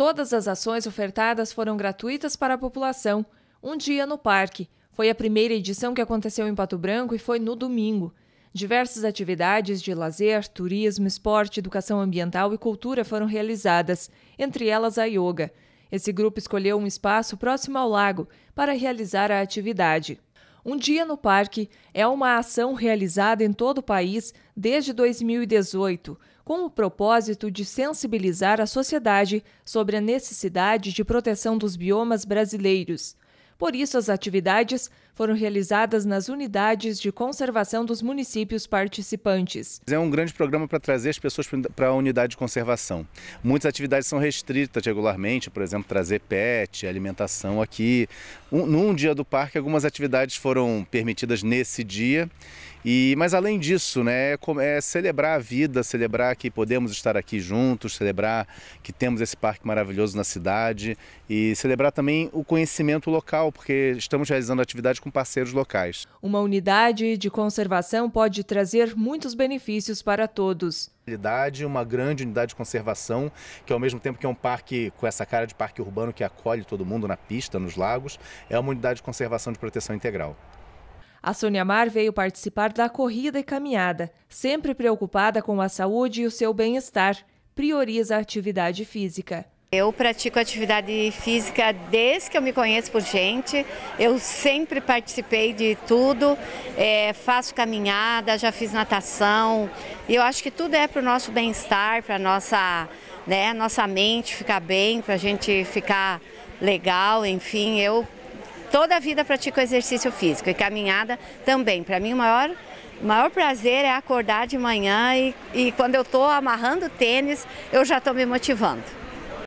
Todas as ações ofertadas foram gratuitas para a população. Um dia no parque. Foi a primeira edição que aconteceu em Pato Branco e foi no domingo. Diversas atividades de lazer, turismo, esporte, educação ambiental e cultura foram realizadas, entre elas a yoga. Esse grupo escolheu um espaço próximo ao lago para realizar a atividade. Um Dia no Parque é uma ação realizada em todo o país desde 2018, com o propósito de sensibilizar a sociedade sobre a necessidade de proteção dos biomas brasileiros por isso, as atividades foram realizadas nas unidades de conservação dos municípios participantes. É um grande programa para trazer as pessoas para a unidade de conservação. Muitas atividades são restritas regularmente, por exemplo, trazer pet, alimentação aqui. Um, num dia do parque, algumas atividades foram permitidas nesse dia e, mas além disso, né, é, é celebrar a vida, celebrar que podemos estar aqui juntos, celebrar que temos esse parque maravilhoso na cidade e celebrar também o conhecimento local, porque estamos realizando atividade com parceiros locais. Uma unidade de conservação pode trazer muitos benefícios para todos uma grande unidade de conservação, que ao mesmo tempo que é um parque com essa cara de parque urbano que acolhe todo mundo na pista, nos lagos, é uma unidade de conservação de proteção integral. A Sônia Mar veio participar da corrida e caminhada, sempre preocupada com a saúde e o seu bem-estar. Prioriza a atividade física. Eu pratico atividade física desde que eu me conheço por gente. Eu sempre participei de tudo. É, faço caminhada, já fiz natação. E eu acho que tudo é para o nosso bem-estar, para nossa, né, nossa mente ficar bem, para a gente ficar legal. Enfim, eu toda a vida pratico exercício físico e caminhada também. Para mim, o maior, maior prazer é acordar de manhã e, e quando eu estou amarrando tênis, eu já estou me motivando.